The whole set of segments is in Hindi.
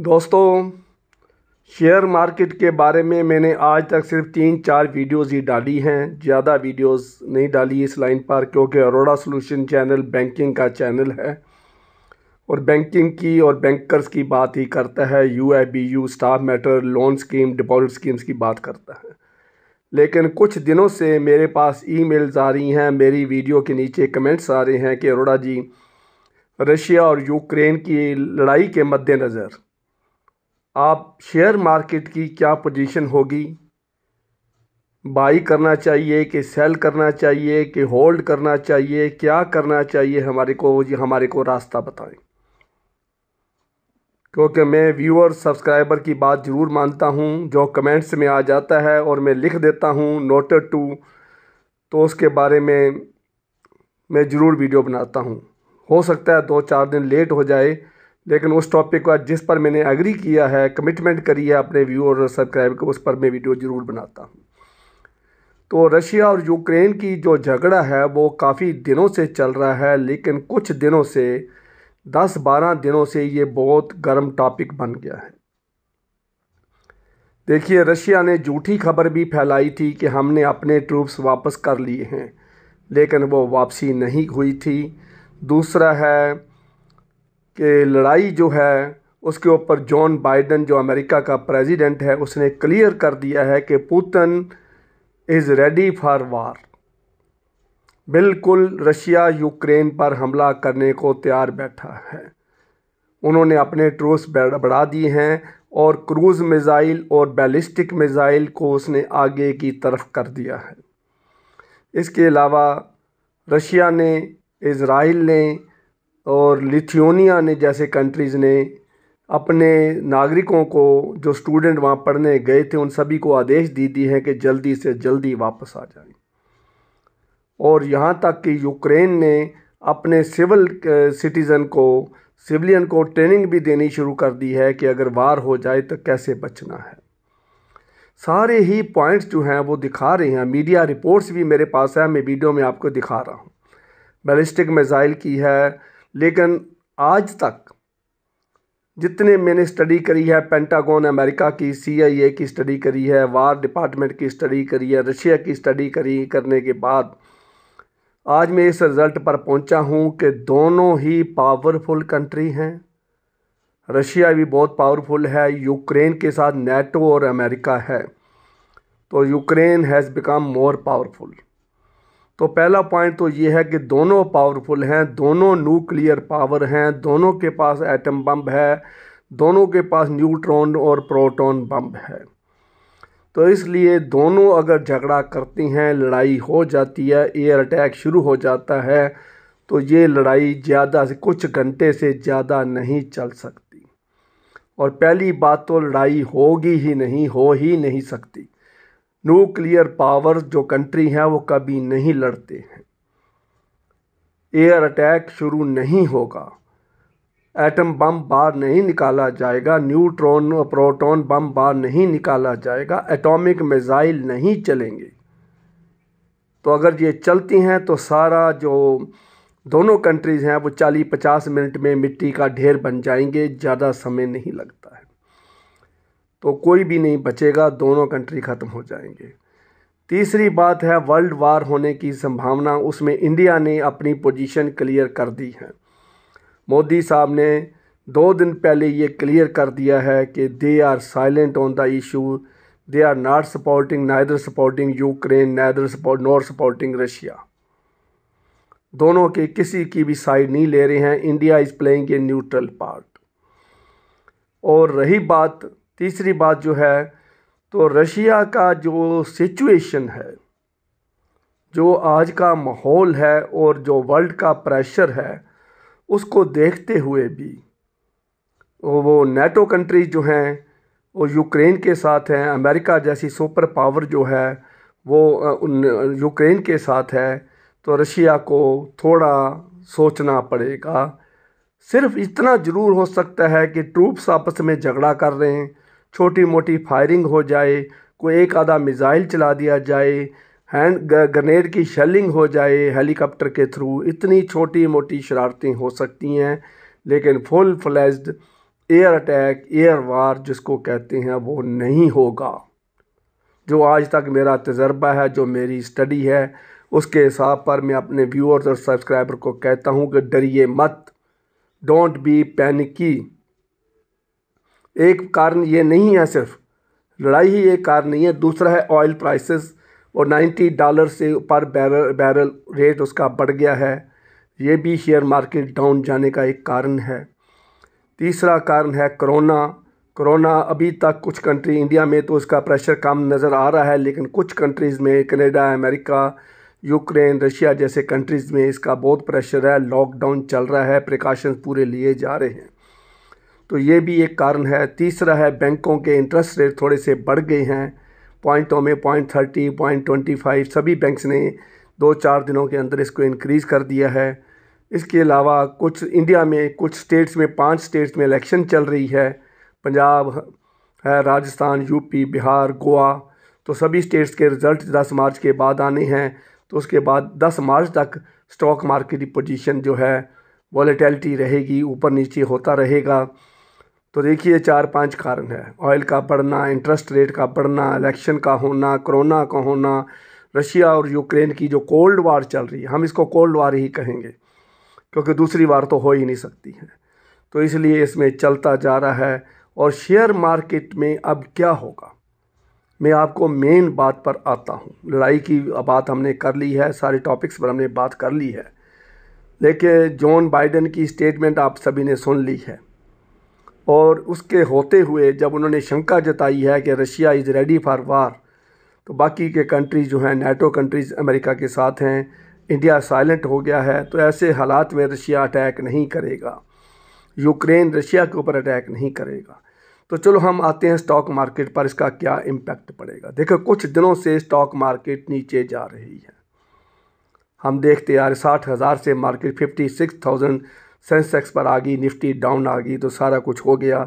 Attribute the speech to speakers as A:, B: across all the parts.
A: दोस्तों शेयर मार्केट के बारे में मैंने आज तक सिर्फ तीन चार वीडियोस ही डाली हैं ज़्यादा वीडियोस नहीं डाली इस लाइन पर क्योंकि अरोड़ा सॉल्यूशन चैनल बैंकिंग का चैनल है और बैंकिंग की और बैंकर्स की बात ही करता है U I B U staff matter loan scheme deposit schemes की बात करता है लेकिन कुछ दिनों से मेरे पास ईमेल्स आ रही हैं मेरी वीडियो के नीचे कमेंट्स आ रहे हैं कि अरोड़ा जी रशिया और यूक्रेन की लड़ाई के मद्देनज़र आप शेयर मार्केट की क्या पोजीशन होगी बाई करना चाहिए कि सेल करना चाहिए कि होल्ड करना चाहिए क्या करना चाहिए हमारे को हमारे को रास्ता बताएं क्योंकि मैं व्यूअर सब्सक्राइबर की बात ज़रूर मानता हूँ जो कमेंट्स में आ जाता है और मैं लिख देता हूँ नोटेड टू तो उसके बारे में मैं ज़रूर वीडियो बनाता हूँ हो सकता है दो चार दिन लेट हो जाए लेकिन उस टॉपिक का जिस पर मैंने एग्री किया है कमिटमेंट करी है अपने व्यूअर और सब्सक्राइबर को उस पर मैं वीडियो ज़रूर बनाता हूँ तो रशिया और यूक्रेन की जो झगड़ा है वो काफ़ी दिनों से चल रहा है लेकिन कुछ दिनों से दस बारह दिनों से ये बहुत गर्म टॉपिक बन गया है देखिए रशिया ने झूठी खबर भी फैलाई थी कि हमने अपने ट्रूप्स वापस कर लिए हैं लेकिन वो वापसी नहीं हुई थी दूसरा है कि लड़ाई जो है उसके ऊपर जॉन बाइडन जो अमेरिका का प्रेसिडेंट है उसने क्लियर कर दिया है कि Putin is ready for war बिल्कुल रशिया यूक्रेन पर हमला करने को तैयार बैठा है उन्होंने अपने ट्रूस बढ़ा दिए हैं और क्रूज़ मिज़ाइल और बैलिस्टिक मिज़ाइल को उसने आगे की तरफ कर दिया है इसके अलावा रशिया ने इसराइल ने और लिथियोनिया ने जैसे कंट्रीज़ ने अपने नागरिकों को जो स्टूडेंट वहाँ पढ़ने गए थे उन सभी को आदेश दे दी है कि जल्दी से जल्दी वापस आ जाएं और यहाँ तक कि यूक्रेन ने अपने सिविल सिटीज़न को सिविलियन को ट्रेनिंग भी देनी शुरू कर दी है कि अगर वार हो जाए तो कैसे बचना है सारे ही पॉइंट्स जो हैं वो दिखा रहे हैं मीडिया रिपोर्ट्स भी मेरे पास है मैं वीडियो में आपको दिखा रहा हूँ बैलिस्टिक मिज़ाइल की है लेकिन आज तक जितने मैंने स्टडी करी है पेंटागोन अमेरिका की सीआईए की स्टडी करी है वार डिपार्टमेंट की स्टडी करी है रशिया की स्टडी करी करने के बाद आज मैं इस रिज़ल्ट पर पहुंचा हूं कि दोनों ही पावरफुल कंट्री हैं रशिया भी बहुत पावरफुल है यूक्रेन के साथ नेटो और अमेरिका है तो Ukraine has become more powerful तो पहला पॉइंट तो ये है कि दोनों पावरफुल हैं दोनों न्यूक्लियर पावर हैं दोनों के पास एटम बम है दोनों के पास न्यूट्रॉन और प्रोटॉन बम है तो इसलिए दोनों अगर झगड़ा करती हैं लड़ाई हो जाती है एयर अटैक शुरू हो जाता है तो ये लड़ाई ज़्यादा से कुछ घंटे से ज़्यादा नहीं चल सकती और पहली बात तो लड़ाई होगी ही नहीं हो ही नहीं सकती न्यूक्लियर पावर जो कंट्री हैं वो कभी नहीं लड़ते हैं एयर अटैक शुरू नहीं होगा एटम बम बाहर नहीं निकाला जाएगा न्यूट्रॉन प्रोटॉन बम बाहर नहीं निकाला जाएगा एटॉमिक मिज़ाइल नहीं चलेंगे तो अगर ये चलती हैं तो सारा जो दोनों कंट्रीज़ हैं वो चालीस पचास मिनट में मिट्टी का ढेर बन जाएंगे ज़्यादा समय नहीं लगता है तो कोई भी नहीं बचेगा दोनों कंट्री ख़त्म हो जाएंगे तीसरी बात है वर्ल्ड वार होने की संभावना उसमें इंडिया ने अपनी पोजीशन क्लियर कर दी है मोदी साहब ने दो दिन पहले ये क्लियर कर दिया है कि they are silent on the issue they are not supporting neither supporting Ukraine neither support nor supporting Russia दोनों के किसी की भी साइड नहीं ले रहे हैं India is playing a neutral part और रही बात तीसरी बात जो है तो रशिया का जो सिचुएशन है जो आज का माहौल है और जो वर्ल्ड का प्रेशर है उसको देखते हुए भी वो नेटो कंट्री जो हैं वो यूक्रेन के साथ हैं अमेरिका जैसी सुपर पावर जो है वो यूक्रेन के साथ है तो रशिया को थोड़ा सोचना पड़ेगा सिर्फ इतना ज़रूर हो सकता है कि ट्रूप्स आपस में झगड़ा कर रहे हैं छोटी मोटी फायरिंग हो जाए कोई एक आधा मिज़ाइल चला दिया जाए हैंड ग्रनेड की शेलिंग हो जाए हेलीकॉप्टर के थ्रू इतनी छोटी मोटी शरारतें हो सकती हैं लेकिन full fledged air attack air war जिसको कहते हैं वो नहीं होगा जो आज तक मेरा तजर्बा है जो मेरी स्टडी है उसके हिसाब पर मैं अपने व्यूअर्स और सब्सक्राइबर को कहता हूँ कि डरिए मत डोंट बी पैनिकी एक कारण ये नहीं है सिर्फ लड़ाई ही एक कारण नहीं है दूसरा है ऑयल प्राइसेस और 90 डॉलर से पर बैरल बैरल रेट उसका बढ़ गया है ये भी शेयर मार्केट डाउन जाने का एक कारण है तीसरा कारण है कोरोना कोरोना अभी तक कुछ कंट्री इंडिया में तो उसका प्रेशर कम नज़र आ रहा है लेकिन कुछ कंट्रीज़ में कनाडा अमेरिका यूक्रेन रशिया जैसे कंट्रीज़ में इसका बहुत प्रेशर है लॉकडाउन चल रहा है प्रिकॉशंस पूरे लिए जा रहे हैं तो ये भी एक कारण है तीसरा है बैंकों के इंटरेस्ट रेट थोड़े से बढ़ गए हैं पॉइंटों तो में point thirty point twenty five सभी बैंक्स ने दो चार दिनों के अंदर इसको इनक्रीज़ कर दिया है इसके अलावा कुछ इंडिया में कुछ स्टेट्स में पांच स्टेट्स में इलेक्शन चल रही है पंजाब है राजस्थान यूपी बिहार गोवा तो सभी स्टेट्स के रिज़ल्ट दस मार्च के बाद आने हैं तो उसके बाद दस मार्च तक स्टॉक मार्केट की पोजीशन जो है वॉलीटैलिटी रहेगी ऊपर नीचे होता रहेगा तो देखिए चार पांच कारण है ऑयल का बढ़ना इंटरेस्ट रेट का बढ़ना इलेक्शन का होना कोरोना का होना रशिया और यूक्रेन की जो कोल्ड वार चल रही है हम इसको कोल्ड वार ही कहेंगे क्योंकि दूसरी वार तो हो ही नहीं सकती है तो इसलिए इसमें चलता जा रहा है और शेयर मार्केट में अब क्या होगा मैं आपको मेन बात पर आता हूँ लड़ाई की बात हमने कर ली है सारे टॉपिक्स पर हमने बात कर ली है लेकिन जॉन बाइडन की स्टेटमेंट आप सभी ने सुन ली है और उसके होते हुए जब उन्होंने शंका जताई है कि Russia is ready for war तो बाकी के कंट्रीज़ जो हैं नेटो कंट्रीज़ अमेरिका के साथ हैं इंडिया साइलेंट हो गया है तो ऐसे हालात में रशिया अटैक नहीं करेगा यूक्रेन रशिया के ऊपर अटैक नहीं करेगा तो चलो हम आते हैं स्टॉक मार्केट पर इसका क्या इम्पैक्ट पड़ेगा देखो कुछ दिनों से स्टॉक मार्केट नीचे जा रही है हम देखते यार साठ हज़ार से market fifty six thousand Sensex पर आ गई निफ्टी डाउन आ गई तो सारा कुछ हो गया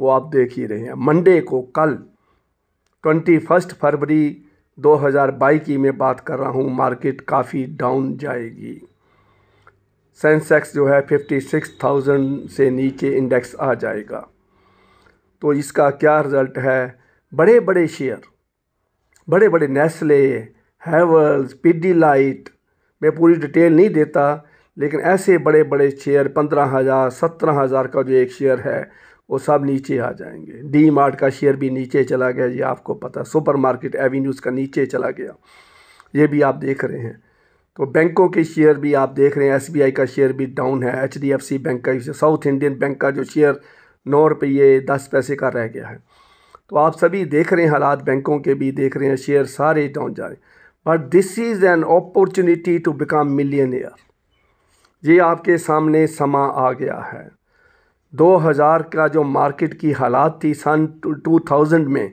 A: वो आप देख ही रहे हैं मंडे को कल ट्वेंटी फर्स्ट फरवरी दो हज़ार बाईस की मैं बात कर रहा हूँ मार्केट काफ़ी डाउन जाएगी सेंसेक्स जो है फिफ्टी सिक्स थाउजेंड से नीचे इंडेक्स आ जाएगा तो इसका क्या रिज़ल्ट है बड़े बड़े शेयर बड़े बड़े नेस्ले हैवल्स पिडी लाइट मैं पूरी डिटेल नहीं देता लेकिन ऐसे बड़े बड़े शेयर पंद्रह हज़ार सत्रह हज़ार का जो एक शेयर है वो सब नीचे आ जाएंगे डी मार्ट का शेयर भी नीचे चला गया ये आपको पता है सुपर मार्केट एवेन्यूज़ का नीचे चला गया ये भी आप देख रहे हैं तो बैंकों के शेयर भी आप देख रहे हैं एसबीआई का शेयर भी डाउन है एचडीएफसी बैंक का साउथ इंडियन बैंक का जो शेयर नौ रुपये दस पैसे का रह गया है तो आप सभी देख रहे हैं हालात बैंकों के भी देख रहे हैं शेयर सारे डाउन जा रहे हैं but this is an opportunity to become million ये आपके सामने समा आ गया है 2000 का जो मार्केट की हालात थी सन 2000 में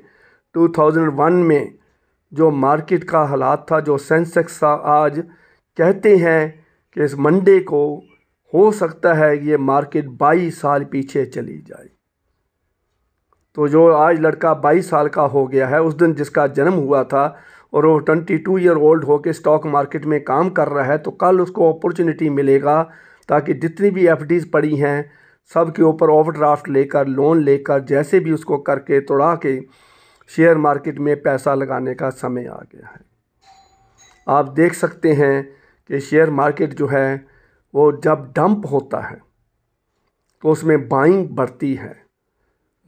A: 2001 में जो मार्केट का हालात था जो सेंसेक्स था आज कहते हैं कि इस मंडे को हो सकता है ये मार्केट 22 साल पीछे चली जाए तो जो आज लड़का 22 साल का हो गया है उस दिन जिसका जन्म हुआ था और वो ट्वेंटी टू ईयर ओल्ड होकर स्टॉक मार्केट में काम कर रहा है तो कल उसको अपॉर्चुनिटी मिलेगा ताकि जितनी भी एफ पड़ी हैं सब के ऊपर ओवरड्राफ्ट लेकर लोन लेकर जैसे भी उसको करके तोड़ा के शेयर मार्केट में पैसा लगाने का समय आ गया है आप देख सकते हैं कि शेयर मार्केट जो है वो जब डंप होता है तो उसमें बाइंग बढ़ती है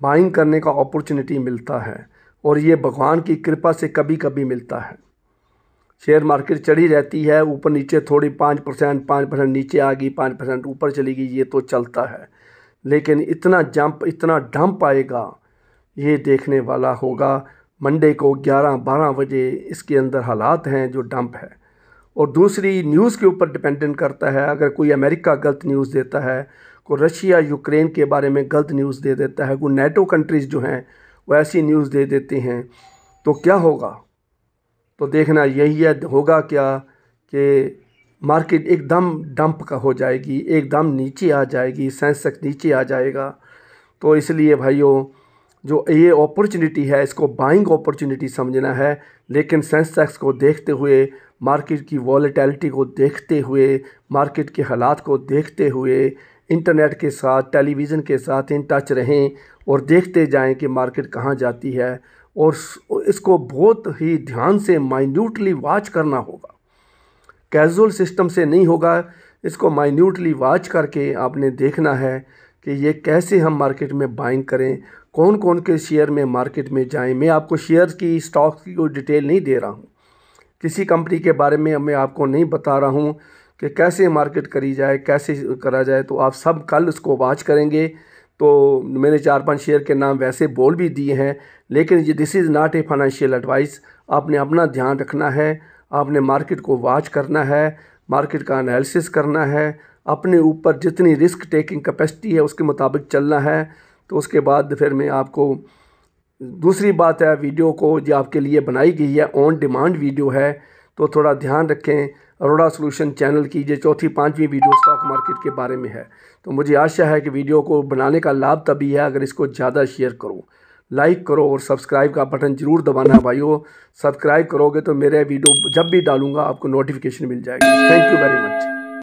A: बाइंग करने का अपॉर्चुनिटी मिलता है और ये भगवान की कृपा से कभी कभी मिलता है शेयर मार्केट चढ़ी रहती है ऊपर नीचे थोड़ी पाँच परसेंट पाँच परसेंट नीचे आ गई पाँच परसेंट ऊपर चली गई ये तो चलता है लेकिन इतना जंप इतना डंप आएगा ये देखने वाला होगा मंडे को 11-12 बजे इसके अंदर हालात हैं जो डंप है और दूसरी न्यूज़ के ऊपर डिपेंडेंट करता है अगर कोई अमेरिका गलत न्यूज़ देता है कोई रशिया यूक्रेन के बारे में गलत न्यूज़ दे देता है कोई नेटो कंट्रीज़ जो हैं वो ऐसी न्यूज़ दे देते हैं तो क्या होगा तो देखना यही है होगा क्या कि मार्केट एकदम डंप का हो जाएगी एकदम नीचे आ जाएगी सेंसेक्स नीचे आ जाएगा तो इसलिए भाइयों जो ये अपॉर्चुनिटी है इसको बाइंग अपॉर्चुनिटी समझना है लेकिन सेंसेक्स को देखते हुए मार्केट की वॉलेटैलिटी को देखते हुए मार्केट के हालात को देखते हुए इंटरनेट के साथ टेलीविज़न के साथ इन टच रहें और देखते जाएं कि मार्केट कहाँ जाती है और इसको बहुत ही ध्यान से माइन्यूटली वॉच करना होगा कैजुअल सिस्टम से नहीं होगा इसको माइन्यूटली वॉच करके आपने देखना है कि ये कैसे हम मार्केट में बाइंग करें कौन कौन के शेयर में मार्केट में जाएं मैं आपको शेयर की स्टॉक की कोई डिटेल नहीं दे रहा हूँ किसी कंपनी के बारे में मैं आपको नहीं बता रहा हूँ कि कैसे मार्केट करी जाए कैसे करा जाए तो आप सब कल उसको वॉच करेंगे तो मैंने चार पांच शेयर के नाम वैसे बोल भी दिए हैं लेकिन ये this is not a financial advice आपने अपना ध्यान रखना है आपने मार्केट को वॉच करना है मार्केट का एनालिसिस करना है अपने ऊपर जितनी रिस्क टेकिंग कैपेसिटी है उसके मुताबिक चलना है तो उसके बाद फिर मैं आपको दूसरी बात है वीडियो को जो आपके लिए बनाई गई है ऑन डिमांड वीडियो है तो थोड़ा ध्यान रखें अरोड़ा सोल्यूशन चैनल की ये चौथी पांचवी वीडियो स्टॉक मार्केट के बारे में है तो मुझे आशा है कि वीडियो को बनाने का लाभ तभी है अगर इसको ज़्यादा शेयर करो लाइक करो और सब्सक्राइब का बटन ज़रूर दबाना भाइयों सब्सक्राइब करोगे तो मेरे वीडियो जब भी डालूंगा आपको नोटिफिकेशन मिल जाएगी थैंक यू वेरी मच